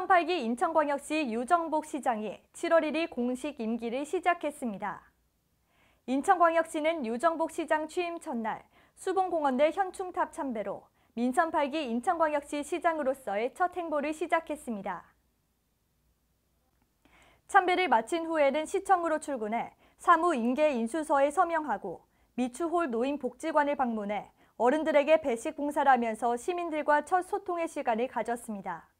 2008기 인천광역시 유정복 시장이 7월 1일 공식 임기를 시작했습니다. 인천광역시는 유정복 시장 취임 첫날 수봉공원 대 현충탑 참배로 민선 8기 인천광역시 시장으로서의 첫 행보를 시작했습니다. 참배를 마친 후에는 시청으로 출근해 사무 인계 인수서에 서명하고 미추홀 노인복지관을 방문해 어른들에게 배식 봉사를 하면서 시민들과 첫 소통의 시간을 가졌습니다.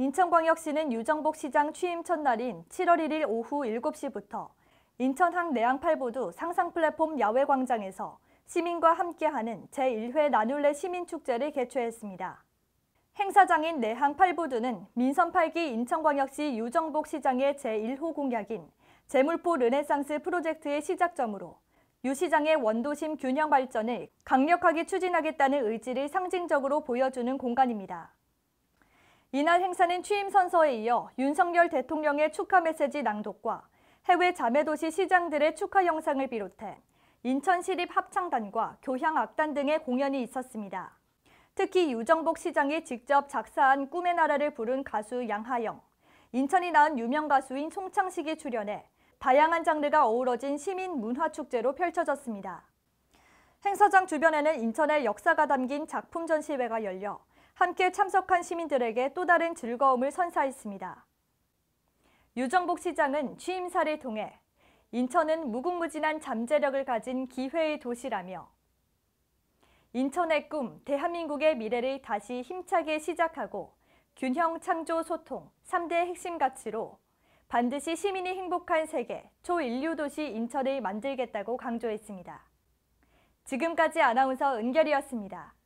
인천광역시는 유정복 시장 취임 첫날인 7월 1일 오후 7시부터 인천항 내항팔보두 상상 플랫폼 야외 광장에서 시민과 함께하는 제1회 나눌레 시민축제를 개최했습니다. 행사장인 내항 팔보드는 민선 8기 인천광역시 유정복 시장의 제1호 공약인 재물포 르네상스 프로젝트의 시작점으로 유 시장의 원도심 균형 발전을 강력하게 추진하겠다는 의지를 상징적으로 보여주는 공간입니다. 이날 행사는 취임 선서에 이어 윤석열 대통령의 축하 메시지 낭독과 해외 자매도시 시장들의 축하 영상을 비롯해 인천시립 합창단과 교향악단 등의 공연이 있었습니다. 특히 유정복 시장이 직접 작사한 꿈의 나라를 부른 가수 양하영, 인천이 낳은 유명 가수인 송창식이 출연해 다양한 장르가 어우러진 시민 문화축제로 펼쳐졌습니다. 행사장 주변에는 인천의 역사가 담긴 작품 전시회가 열려 함께 참석한 시민들에게 또 다른 즐거움을 선사했습니다. 유정복 시장은 취임사를 통해 인천은 무궁무진한 잠재력을 가진 기회의 도시라며 인천의 꿈, 대한민국의 미래를 다시 힘차게 시작하고 균형 창조 소통 3대 핵심 가치로 반드시 시민이 행복한 세계, 초인류 도시 인천을 만들겠다고 강조했습니다. 지금까지 아나운서 은결이었습니다.